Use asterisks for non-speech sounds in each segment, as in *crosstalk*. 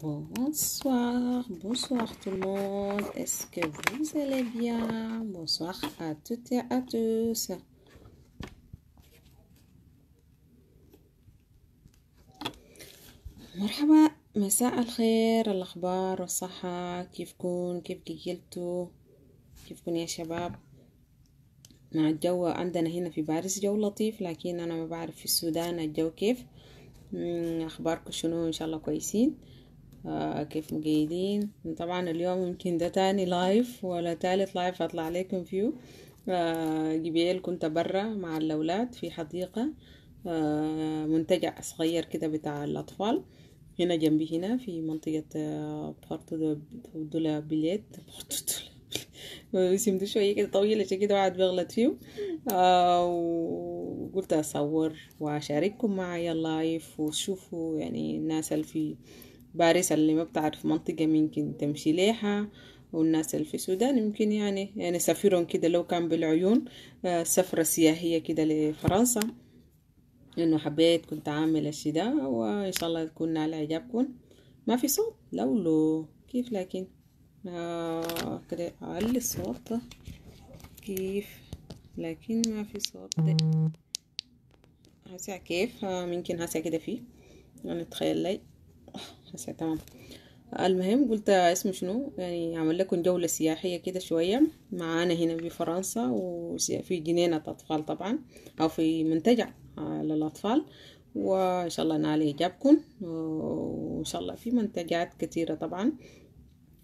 Bonsoir, bonsoir tout le monde. Est-ce que vous allez bien? Bonsoir à toutes et à tous. مرحبا مساء الخير الأخبار والصحة كيفكم كيف قيلتوا كيفكم يا شباب مع الجو عندنا هنا في باريس جو لطيف لكن أنا ما بعرف في السودان الجو كيف أخباركم شنو إن شاء الله كويسين آه آه كيف مجيدين طبعا اليوم يمكن ده تاني لايف ولا تالت لايف هطلع عليكم فيو آه جبيل كنت برا مع الأولاد في حديقة آه منتجع صغير كده بتاع الأطفال هنا جنبي هنا في منطقة آه، بورتو دولا بليت *laughs* بورتو دولا اسم ده شوية كده طويل عشان كده واحد بغلط فيه آه، وقلت أصور وأشارككم معايا اللايف وشوفوا يعني الناس اللي في باريس اللي ما بتعرف منطقة ممكن تمشي ليها والناس اللي في السودان يمكن يعني يعني سفرهم كده لو كان بالعيون آه، سفرة سياحية كده لفرنسا لأنه حبيت كنت عامل الشي ده وان شاء الله تكون على اعجابكم ما في صوت لولو كيف لكن آه كده اعلي الصوت كيف لكن ما في صوت هسع كيف آه ممكن هسع كده فيه يعني تخيل لي هسه تمام المهم قلت اسم شنو يعني اعمل لكم جولة سياحية كده شوية معانا هنا في فرنسا وفي جنينة اطفال طبعا او في منتجع آه، للاطفال وان شاء الله نال اعجابكم وان شاء الله في منتجعات كثيرة طبعا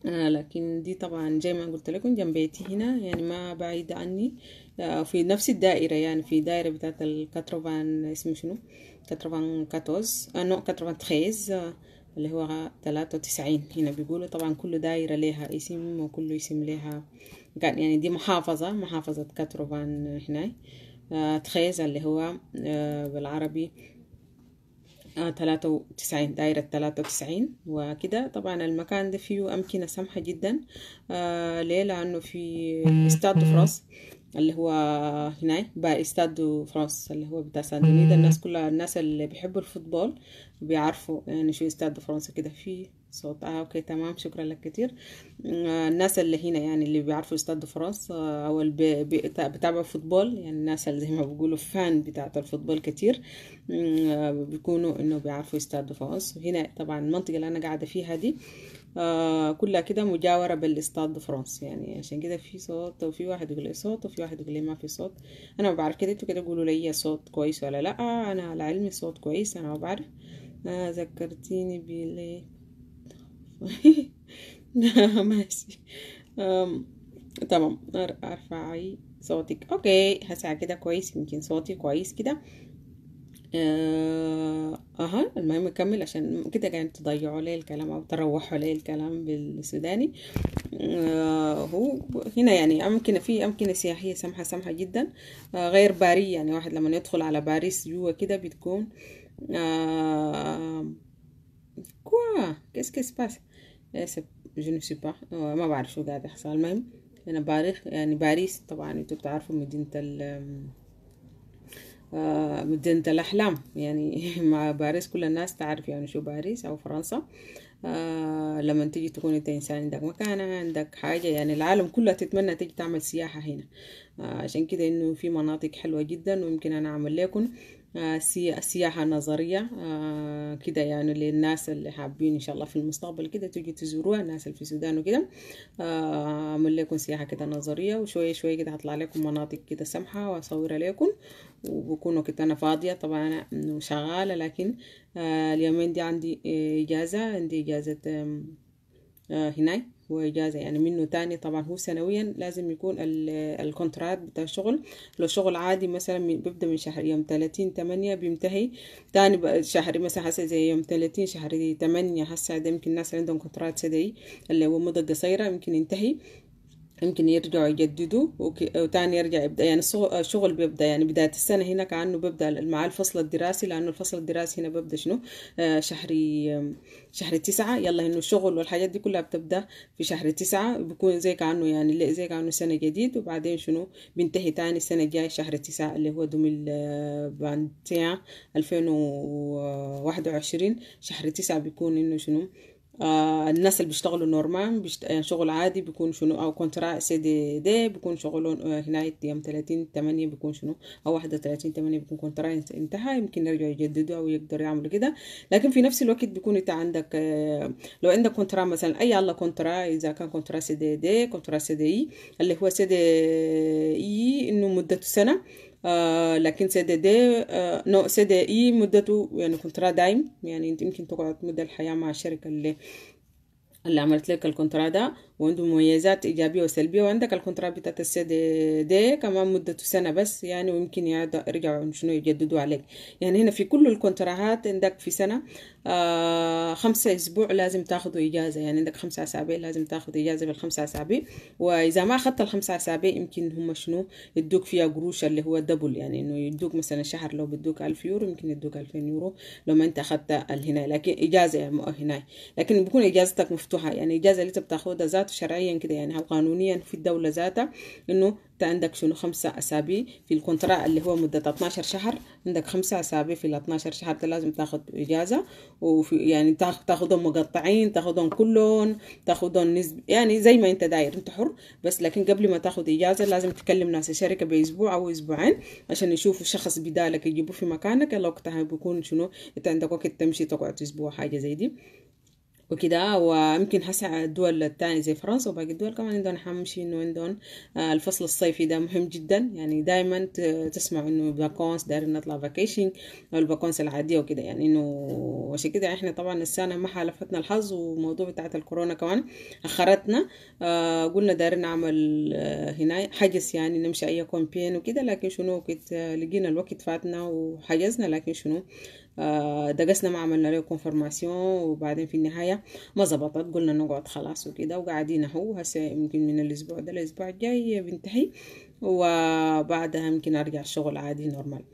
آه، لكن دي طبعا زي ما قلت لكم جنب بيتي هنا يعني ما بعيد عني آه، في نفس الدائرة يعني في دائرة بتاعت الكاتروفان اسمه شنو كاتروفان كاتوز نو كاتروفان تخيز اللي هو تلاتة وتسعين هنا بيقولوا طبعا كل دايرة لها اسم وكل اسم لها يعني دي محافظة محافظة كاتروفان هنا آه، تخيز اللي هو آه، بالعربي آه، تلاتة وتسعين دايرة تلاتة وتسعين وكده طبعا المكان ده فيه أمكنة سمحة جدا ليه لأنه في استاد فرص اللي هو هنا بقى استاد فرانس اللي هو بتاع سان ده الناس كلها الناس اللي بيحبوا الفوتبول بيعرفوا يعني شو استاد فرنسا كده فيه صوت آه اوكي تمام شكرا لك كتير آه الناس اللي هنا يعني اللي بيعرفوا استاد فرنسا آه او اللي بيتابعوا فوتبول يعني الناس اللي زي ما بيقولوا فان بتاعه الفوتبول كتير آه بيكونوا انه بيعرفوا استاد فرنسا هنا طبعا المنطقه اللي انا قاعده فيها دي آه كلها كده مجاورة بالاستاد فرنسا يعني عشان كده في صوت وفي واحد يقول لي صوت وفي واحد يقول لي ما في صوت انا ما بعرف كده انتوا كده قولوا لي صوت كويس ولا لا انا على علمي صوت كويس انا ما بعرف آه ذكرتيني بليه *laughs* نعم، ماشي تمام ارفعي صوتك اوكي هسعى كده كويس يمكن صوتي كويس كده أه، اها آه المهم اكمل عشان كده يعني تضيعوا لي الكلام او تروحوا لي الكلام بالسوداني آه هو هنا يعني امكنه في امكنه سياحيه سمحه سمحه جدا آه غير باري يعني واحد لما يدخل على باريس جوا كده بتكون آه كوا كيس كيس باس آه للأسف سي با ما بعرف شو قاعد يحصل المهم أنا باريخ يعني باريس طبعا انتم بتعرفوا مدينة ال آه، مدينة الأحلام يعني *laughs* مع باريس كل الناس تعرف يعني شو باريس أو فرنسا آه لما تيجي تكون انت انسان عندك مكان عندك حاجه يعني العالم كلها تتمنى تيجي تعمل سياحه هنا آه عشان كده انه في مناطق حلوه جدا ويمكن انا اعمل لكم آه، سياحة نظرية آه، كده يعني للناس اللي حابين إن شاء الله في المستقبل كده تجي تزوروها الناس اللي في السودان وكده آه، أعمل لكم سياحة كده نظرية وشوية شوية كده هطلع لكم مناطق كده سمحة وأصورها لكم وبكونوا كده أنا فاضية طبعا أنا شغالة لكن اليومين دي عندي إجازة عندي إجازة هناك هو إجازة يعني منه تاني طبعا هو سنويا لازم يكون الكونترات بتاع الشغل لو شغل عادي مثلا بيبدا من شهر يوم تلاتين تمانية بينتهي تاني شهر مثلا هسه زي يوم تلاتين شهر تمانية هسه ده يمكن الناس اللي عندهم كونترات سدي اللي هو مده قصيره يمكن ينتهي يمكن يرجعوا يجددوا وتاني يرجع يبدأ يعني الشغل آه، بيبدأ يعني بداية السنة هناك عنه بيبدأ مع الفصل الدراسي لأنه الفصل الدراسي هنا بيبدأ شنو آه، شهر شهر تسعة يلا إنه الشغل والحاجات دي كلها بتبدأ في شهر تسعة بيكون زي كأنه يعني زي كأنه سنة جديد وبعدين شنو بينتهي تاني السنة الجاية شهر تسعة اللي هو دوميل آه، بانتيا ألفين وواحد وعشرين شهر تسعة بيكون إنه شنو آه الناس اللي بيشتغلوا نورمال بيشت... يعني شغل عادي بيكون شنو او كونترا سي دي دي بيكون شغلهم آه هنا يوم 30 8 بيكون شنو او 31 8 بيكون كونترا انتهى يمكن يرجعوا يجددوا او يقدر يعملوا كده لكن في نفس الوقت بيكون انت عندك آه لو عندك كونترا مثلا اي الله كونترا اذا كان كونترا سي دي دي كونترا سي دي اي اللي هو سي دي اي انه مدته سنه آه، لكن سي دي دي نو سي دي اي مدته يعني كونترا دايم يعني انت يمكن تقعد مدة الحياة مع الشركة اللي اللي عملت لك الكونترا ده وعنده مميزات إيجابية وسلبية وعندك الكونترا بتاعت السي دي, دي كمان مدته سنة بس يعني ويمكن يرجعوا شنو يجددوا عليك يعني هنا في كل الكونتراهات عندك في سنة آه، خمسة أسبوع لازم تاخذوا إجازة يعني عندك خمسة أسابيع لازم تاخذ إجازة بالخمسة أسابيع وإذا ما أخذت الخمسة أسابيع يمكن هم شنو يدوك فيها قروش اللي هو دبل يعني إنه يدوك مثلا شهر لو بدوك ألف يورو يمكن يدوك ألفين يورو لو ما أنت أخذت الهنا لكن إجازة يعني هنا لكن بكون إجازتك مفتوحة يعني إجازة اللي أنت بتاخذها ذاته شرعيا كده يعني قانونيا في الدولة ذاتها انه انت عندك شنو خمسة اسابيع في الكونترا اللي هو مدة 12 شهر عندك خمسة اسابيع في ال 12 شهر لازم تاخد اجازة وفي يعني تاخدهم مقطعين تاخدهم كلهم تاخدهم نسب يعني زي ما انت داير انت حر بس لكن قبل ما تاخد اجازة لازم تكلم ناس الشركة باسبوع او اسبوعين عشان يشوفوا شخص بدالك يجيبوه في مكانك لو وقتها بيكون شنو انت عندك وقت تمشي تقعد اسبوع حاجة زي دي وكده ويمكن هسع الدول الثانية زي فرنسا وباقي الدول كمان عندهم حمشي انه عندهم آه، الفصل الصيفي ده مهم جدا يعني دايما تسمع انه باكونس دايرين نطلع فاكيشن او الباكونس العادية وكده يعني انه عشان كده احنا طبعا السنة ما حالفتنا الحظ وموضوع بتاعت الكورونا كمان اخرتنا آه قلنا دايرين نعمل آه، هنا حجز يعني نمشي اي كومبين وكده لكن شنو كنت آه، لقينا الوقت فاتنا وحجزنا لكن شنو آه، دقسنا ما عملنا له كونفرماسيون وبعدين في النهاية ما زبطت قلنا نقعد خلاص وكده وقاعدين هو هسه يمكن من الأسبوع ده الأسبوع الجاي بنتهي وبعدها يمكن أرجع الشغل عادي نورمال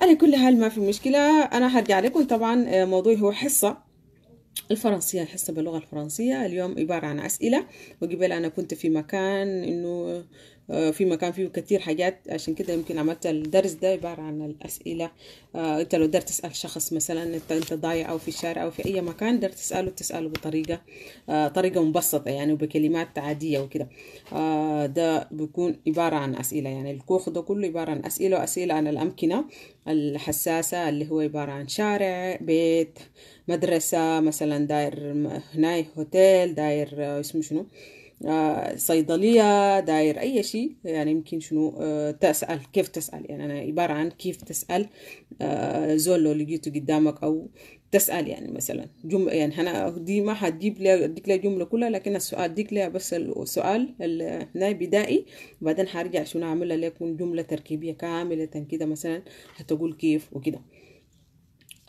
على كل حال ما في مشكلة أنا هرجع لكم طبعا آه، موضوعي هو حصة الفرنسية الحصة باللغة الفرنسية اليوم عبارة عن أسئلة وقبل أنا كنت في مكان إنه آه، في مكان فيه كتير حاجات عشان كده يمكن عملت الدرس ده عبارة عن الأسئلة آه، أنت لو درت تسأل شخص مثلا أنت أنت ضايع أو في الشارع أو في أي مكان درت تسأله تسأله بطريقة آه، طريقة مبسطة يعني وبكلمات عادية وكده ده بيكون عبارة عن أسئلة يعني الكوخ ده كله عبارة عن أسئلة وأسئلة عن الأمكنة الحساسة اللي هو عبارة عن شارع بيت مدرسة مثلا داير هناي هوتيل داير اسمه شنو آه، صيدلية داير أي شيء يعني يمكن شنو آه، تسأل كيف تسأل يعني أنا عبارة عن كيف تسأل آه، زول لو لقيته قدامك أو تسأل يعني مثلا جملة يعني أنا دي ما حتجيب لي أديك لي جملة كلها لكن السؤال أديك لي بس السؤال هنا بدائي وبعدين هرجع شنو أعملها ليكون جملة تركيبية كاملة كده مثلا هتقول كيف وكده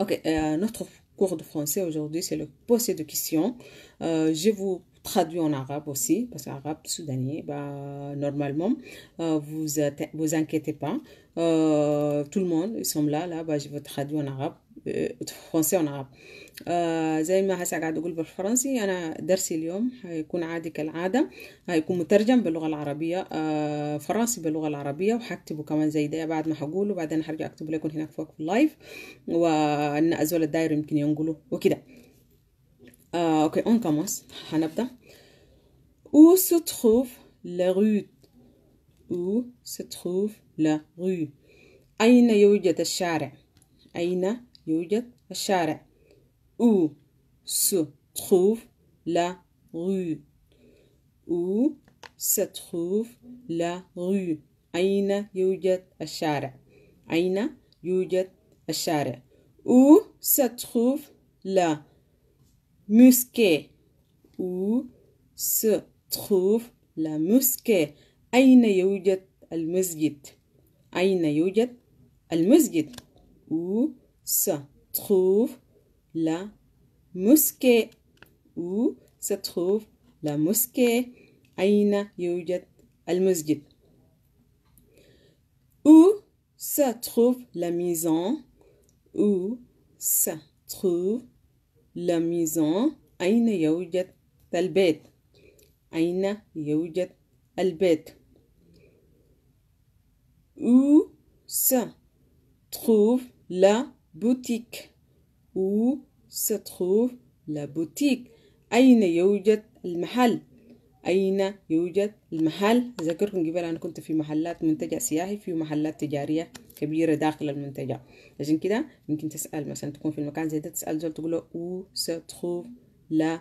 أوكي آه ندخل cours de français aujourd'hui, c'est le posé de question. Euh, je vous traduis en arabe aussi, parce qu'arabe soudanais, bah, normalement, euh, vous vous inquiétez pas. Euh, tout le monde, ils sont là, là, bah, je vous traduis en arabe آه، فرنسي ونعرب آه زي ما هسه قاعد اقول بالفرنسي انا درسي اليوم هيكون عادي كالعاده هيكون مترجم باللغه العربيه آه فرنسي باللغه العربيه وهكتبه كمان زي ده بعد ما هقوله بعدين هرجع اكتبه لكم هناك فوق في اللايف وان ازول الداير يمكن ينقلوا وكده آه اوكي اون كاموس هنبدا او سو تروف لا رو او سو تروف لا رو اين يوجد الشارع اين يوجد الشارع أو سو تخوف لا غو أو ستخوف لا غو أين يوجد الشارع أين يوجد الشارع أو ستخوف لا موسكي أو ستخوف لا موسكي أين يوجد المسجد أين يوجد المسجد أو se trouve la mosquée Où se trouve la mosquée Aïna Youyat al-Masjid Où se trouve la maison Où se trouve la maison Aïna Youyat al-Bayt Aïna al Où se trouve la بوتيك où se trouve la boutique أين يوجد المحل أين يوجد المحل أذكركم قبل أنا كنت في محلات منتجع سياحي في محلات تجارية كبيرة داخل المنتجع عشان كده ممكن تسأل مثلا تكون في المكان زي ده تسأل زول تقول له où se trouve la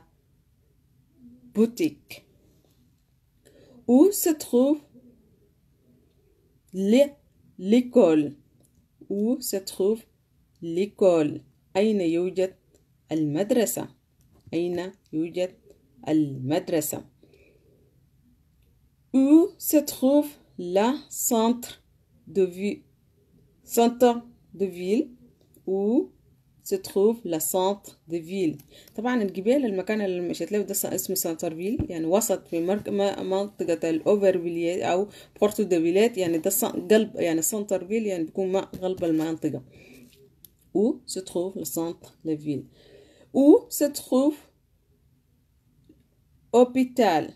boutique où se trouve l'école où se trouve ليكول أين يوجد المدرسة أين يوجد المدرسة où se trouve la centre de ville centre de ville où se trouve la centre de ville طبعا الجبال المكان اللي مشيت له ده اسمه سانتر فيل يعني وسط في منطقة الأوفرفيل أو بورتو فيليت يعني ده قلب يعني سانتر فيل يعني بيكون قلب المنطقة où se trouve le centre de ville. Où se trouve l'hôpital?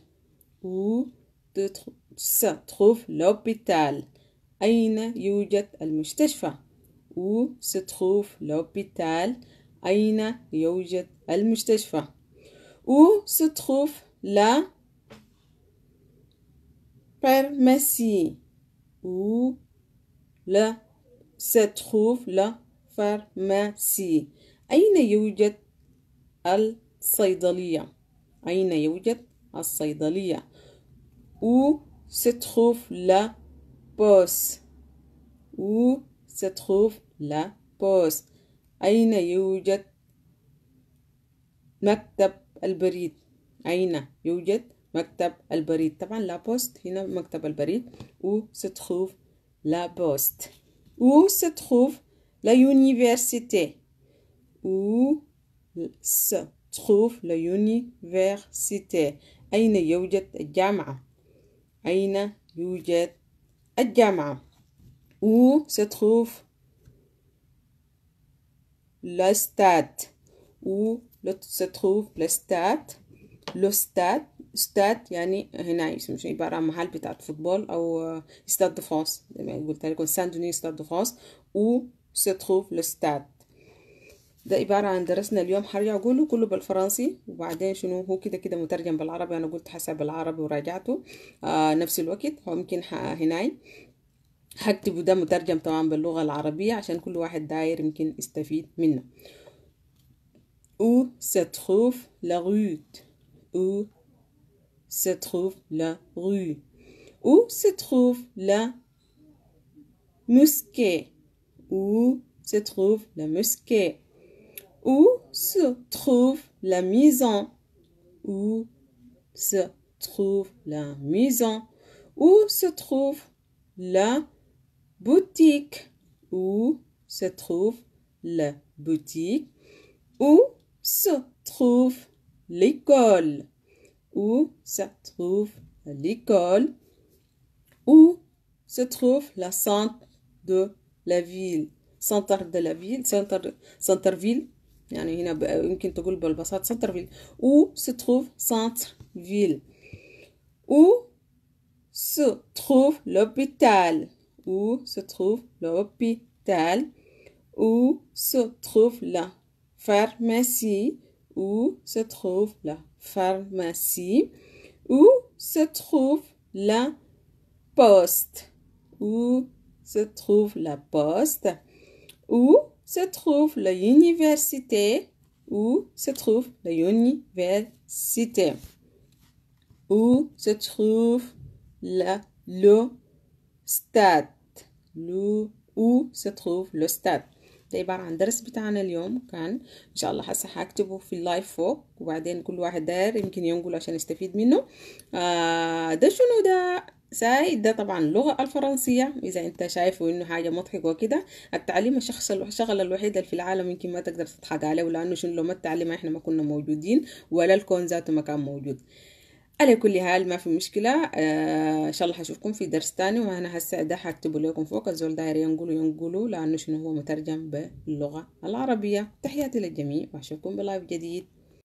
Où se trouve l'hôpital. al où se trouve l'hôpital Yujat al où se trouve la pharmacie où la se trouve la الفارماسي أين يوجد الصيدلية؟ أين يوجد الصيدلية؟ أو ستخوف لا بوس أو ستخوف لا بوس أين يوجد مكتب البريد؟ أين يوجد مكتب البريد؟ طبعا لا بوست هنا مكتب البريد. أو ستخوف لا بوست أو ستخوف La université. Où se trouve la université? أين يوجد الجامعة؟ أين يوجد الجامعة؟ Où se trouve le stade? Où se trouve le stade? Le stade استاد يعني هنا اسم شيء عبارة عن محل بتاع فوتبول أو استاد دو فرانس زي ما قلت لكم سان دوني استاد دو فرانس و se trouve le stade ده عبارة عن درسنا اليوم هرجع أقوله كله بالفرنسي وبعدين شنو هو كده كده مترجم بالعربي أنا قلت حسب بالعربي وراجعته آه نفس الوقت هو ممكن هناي هكتبه ده مترجم طبعا باللغة العربية عشان كل واحد داير يمكن يستفيد منه où se trouve la rue où se trouve la rue où se trouve la mosquée Où se trouve la mosquée? Où se trouve la maison? Où se trouve la maison? Où se trouve la boutique? Où se trouve la boutique? Où se trouve l'école? Où se trouve l'école? Où se trouve la centre de la ville, centre de la ville centre ville ville, ville. où se trouve centre ville où se trouve l'hôpital où se trouve l'hôpital où se trouve la pharmacie où se trouve la pharmacie où se trouve la poste où se trouve la poste, où se trouve université où se trouve l'université, où se trouve la, le stade, le, où se trouve le stade. ده عبارة عن درس بتاعنا اليوم كان إن شاء الله هسه هكتبه في اللايف فوق وبعدين كل واحد دار يمكن ينقله عشان يستفيد منه ده شنو ده ساي ده طبعا اللغة الفرنسية إذا أنت شايفه إنه حاجة مضحكة وكده التعليم الشخص الشغلة الوحيدة في العالم يمكن ما تقدر تضحك عليه لأنه شنو لو ما التعليم إحنا ما كنا موجودين ولا الكون ذاته ما كان موجود على كل حال ما في مشكلة آه إن شاء الله هشوفكم في درس تاني وأنا هسا ده هكتبه لكم فوق الزول داير ينقلوا ينقلوا لأنه شنو هو مترجم باللغة العربية تحياتي للجميع وأشوفكم بلايف جديد